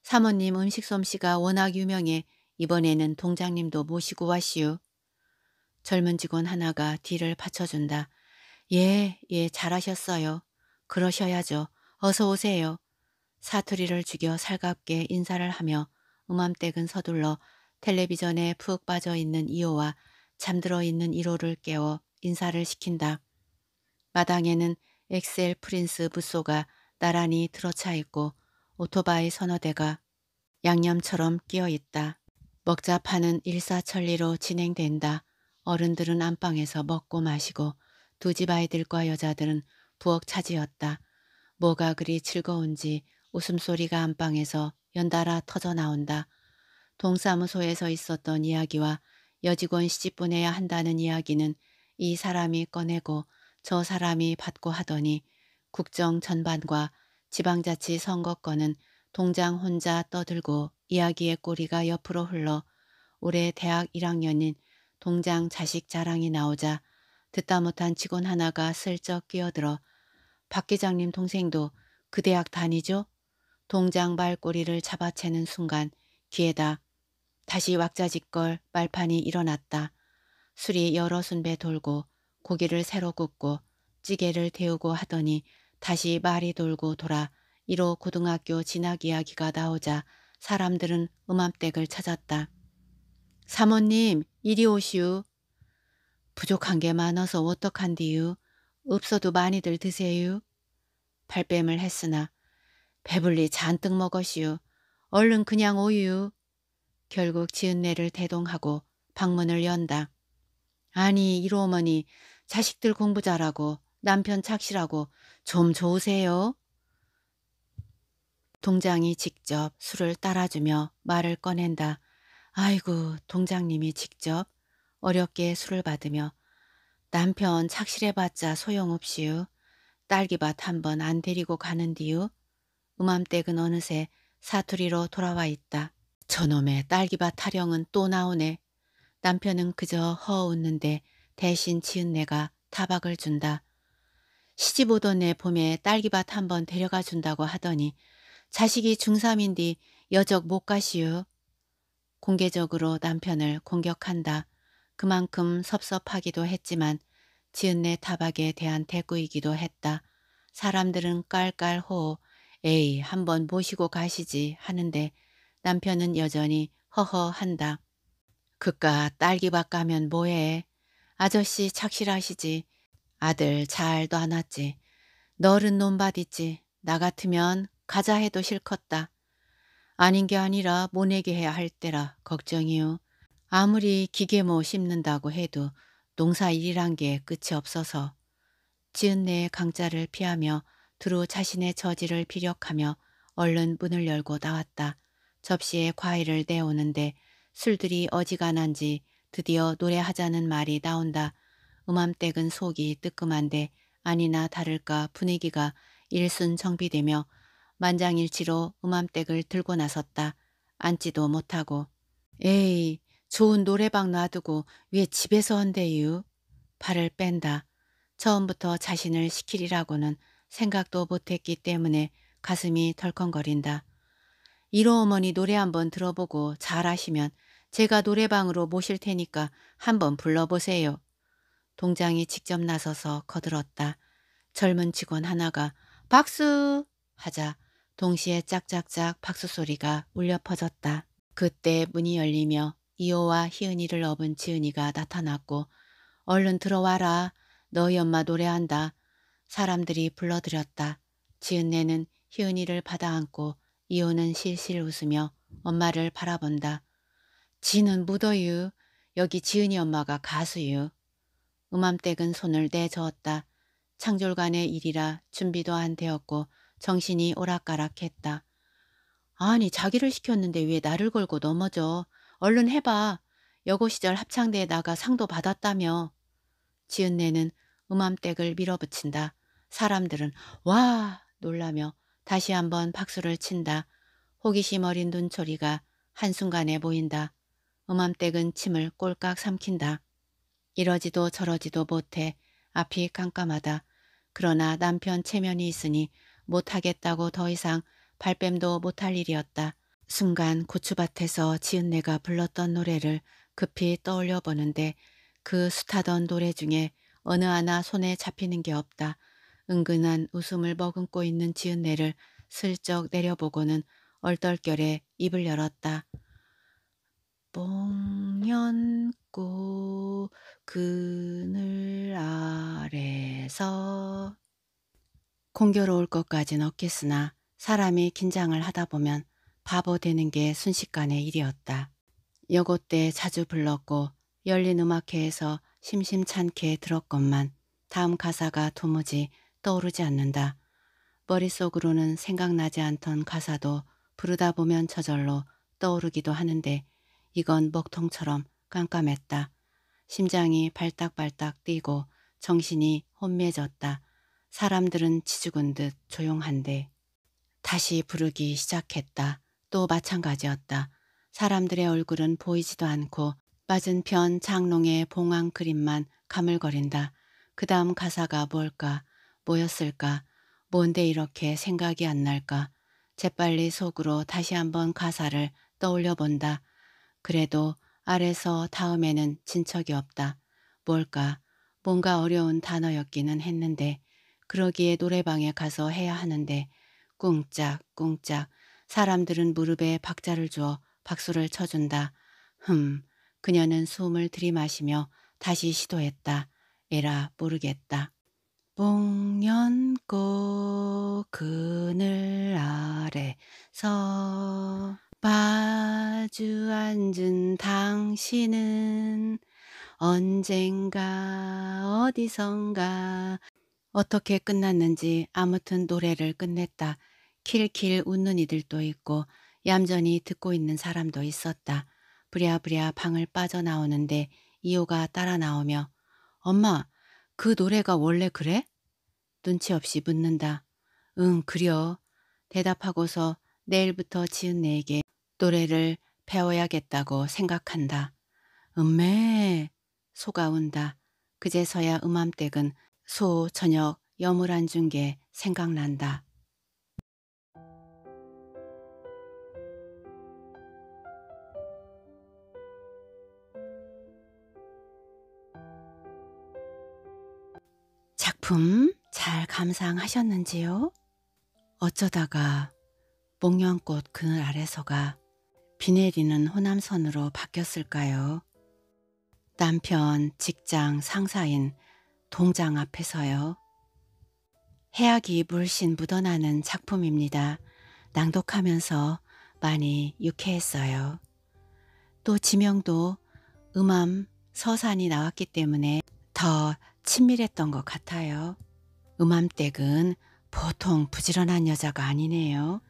사모님 음식 솜씨가 워낙 유명해 이번에는 동장님도 모시고 왔슈. 젊은 직원 하나가 뒤를 받쳐준다. 예, 예, 잘하셨어요. 그러셔야죠. 어서 오세요. 사투리를 죽여 살갑게 인사를 하며 음암댁은 서둘러 텔레비전에 푹 빠져있는 2호와 잠들어 있는 1호를 깨워 인사를 시킨다. 마당에는 엑셀 프린스 부쏘가 나란히 들어차 있고 오토바이 서너 대가 양념처럼 끼어 있다. 먹자 파는 일사천리로 진행된다. 어른들은 안방에서 먹고 마시고 두 집 아이들과 여자들은 부엌 차지였다. 뭐가 그리 즐거운지 웃음소리가 안방에서 연달아 터져 나온다. 동사무소에서 있었던 이야기와 여직원 시집 보내야 한다는 이야기는 이 사람이 꺼내고 저 사람이 받고 하더니 국정 전반과 지방자치 선거권은 동장 혼자 떠들고 이야기의 꼬리가 옆으로 흘러 올해 대학 1학년인 동장 자식 자랑이 나오자 듣다 못한 직원 하나가 슬쩍 끼어들어 박 기장님 동생도 그 대학 다니죠? 동장 발꼬리를 잡아채는 순간 귀에다 다시 왁자지껄 말판이 일어났다. 술이 여러 순배 돌고 고기를 새로 굽고 찌개를 태우고 하더니 다시 말이 돌고 돌아 1호 고등학교 진학 이야기가 나오자 사람들은 음암댁을 찾았다. 사모님 이리 오시우. 부족한 게 많아서 어떡한디유. 없어도 많이들 드세요. 발뺌을 했으나 배불리 잔뜩 먹었시오. 얼른 그냥 오유. 결국 지은내를 대동하고 방문을 연다. 아니 이로 어머니 자식들 공부 잘하고 남편 착실하고 좀 좋으세요? 동장이 직접 술을 따라주며 말을 꺼낸다. 아이고 동장님이 직접 어렵게 술을 받으며 남편 착실해봤자 소용없이요 딸기밭 한 번 안 데리고 가는디유. 음암댁은 어느새 사투리로 돌아와 있다. 저놈의 딸기밭 타령은 또 나오네. 남편은 그저 허웃는데 대신 지은 내가 타박을 준다. 시집 오던 내 봄에 딸기밭 한 번 데려가 준다고 하더니 자식이 중3인디 여적 못 가시유. 공개적으로 남편을 공격한다. 그만큼 섭섭하기도 했지만 지은내 타박에 대한 대꾸이기도 했다. 사람들은 깔깔호 에이 한번 모시고 가시지 하는데 남편은 여전히 허허한다. 그까 딸기밭 가면 뭐해. 아저씨 착실하시지. 아들 잘 놔놨지. 너른 논밭 있지. 나 같으면 가자 해도 싫컷다 아닌 게 아니라 모내게 해야 할 때라 걱정이요. 아무리 기계모 뭐 심는다고 해도 농사일이란 게 끝이 없어서 지은내의 강자를 피하며 두루 자신의 처지를 피력하며 얼른 문을 열고 나왔다. 접시에 과일을 내오는데 술들이 어지간한지 드디어 노래하자는 말이 나온다. 음암댁은 속이 뜨끔한데 아니나 다를까 분위기가 일순 정비되며 만장일치로 음암댁을 들고 나섰다. 앉지도 못하고 에이 좋은 노래방 놔두고 왜 집에서 한대유? 발을 뺀다. 처음부터 자신을 시키리라고는 생각도 못했기 때문에 가슴이 덜컹거린다. 이로 어머니 노래 한번 들어보고 잘하시면 제가 노래방으로 모실 테니까 한번 불러보세요. 동장이 직접 나서서 거들었다. 젊은 직원 하나가 박수 하자 동시에 짝짝짝 박수 소리가 울려 퍼졌다. 그때 문이 열리며 이호와 희은이를 업은 지은이가 나타났고 얼른 들어와라. 너희 엄마 노래한다. 사람들이 불러들였다. 지은네는 희은이를 받아안고 이호는 실실 웃으며 엄마를 바라본다. 지는 무더유. 여기 지은이 엄마가 가수유. 음암댁은 손을 내저었다. 창졸간의 일이라 준비도 안 되었고 정신이 오락가락했다. 아니 자기를 시켰는데 왜 나를 걸고 넘어져. 얼른 해봐. 여고 시절 합창대에 나가 상도 받았다며. 지은내는 음암댁을 밀어붙인다. 사람들은 와 놀라며 다시 한번 박수를 친다. 호기심 어린 눈초리가 한순간에 보인다. 음암댁은 침을 꼴깍 삼킨다. 이러지도 저러지도 못해 앞이 깜깜하다. 그러나 남편 체면이 있으니 못하겠다고 더 이상 발뺌도 못할 일이었다. 순간 고추밭에서 지은내가 불렀던 노래를 급히 떠올려 보는데 그 숱하던 노래 중에 어느 하나 손에 잡히는 게 없다. 은근한 웃음을 머금고 있는 지은내를 슬쩍 내려보고는 얼떨결에 입을 열었다. 봉년꽃 그늘 아래서 공교로울 것까진 없겠으나 사람이 긴장을 하다 보면 바보 되는 게 순식간의 일이었다. 여고 때 자주 불렀고 열린 음악회에서 심심찮게 들었건만 다음 가사가 도무지 떠오르지 않는다. 머릿속으로는 생각나지 않던 가사도 부르다 보면 저절로 떠오르기도 하는데 이건 먹통처럼 깜깜했다. 심장이 발딱발딱 뛰고 정신이 혼미해졌다. 사람들은 지죽은듯 조용한데 다시 부르기 시작했다. 또 마찬가지였다. 사람들의 얼굴은 보이지도 않고 맞은편 장롱의 봉황 그림만 가물거린다. 그 다음 가사가 뭘까? 뭐였을까? 뭔데 이렇게 생각이 안 날까? 재빨리 속으로 다시 한번 가사를 떠올려 본다. 그래도 아래서 다음에는 진척이 없다. 뭘까? 뭔가 어려운 단어였기는 했는데 그러기에 노래방에 가서 해야 하는데 꽁짝꽁짝 사람들은 무릎에 박자를 주어 박수를 쳐준다. 흠, 그녀는 숨을 들이마시며 다시 시도했다. 에라 모르겠다. 봉연꽃 그늘 아래서 마주 앉은 당신은 언젠가 어디선가 어떻게 끝났는지 아무튼 노래를 끝냈다. 킬킬 웃는 이들도 있고 얌전히 듣고 있는 사람도 있었다. 부랴부랴 방을 빠져나오는데 이호가 따라 나오며 엄마 그 노래가 원래 그래? 눈치 없이 묻는다. 응 그려. 대답하고서 내일부터 지은내에게 노래를 배워야겠다고 생각한다. 음메 소가 운다. 그제서야 음암댁은 소 저녁 여물안 준 게 생각난다. 작품 잘 감상하셨는지요? 어쩌다가 목련꽃 그늘 아래서가 비 내리는 호남선으로 바뀌었을까요? 남편, 직장, 상사인 동장 앞에서요. 해악이 물씬 묻어나는 작품입니다. 낭독하면서 많이 유쾌했어요. 또 지명도 음암, 서산이 나왔기 때문에 더 친밀했던 것 같아요. 음암댁은 보통 부지런한 여자가 아니네요.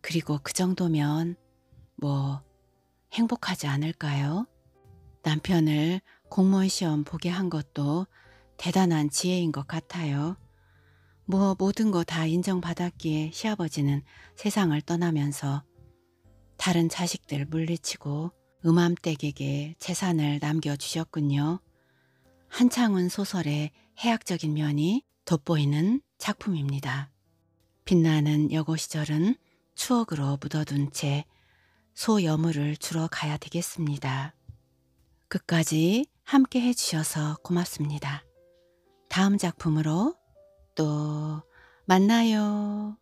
그리고 그 정도면 뭐 행복하지 않을까요? 남편을 공무원 시험 보게 한 것도 대단한 지혜인 것 같아요. 뭐 모든 거 다 인정받았기에 시아버지는 세상을 떠나면서 다른 자식들 물리치고 음암댁에게 재산을 남겨주셨군요. 한창은 소설의 해학적인 면이 돋보이는 작품입니다. 빛나는 여고 시절은 추억으로 묻어둔 채 소여물을 주러 가야 되겠습니다. 끝까지 함께 해주셔서 고맙습니다. 다음 작품으로 또 만나요.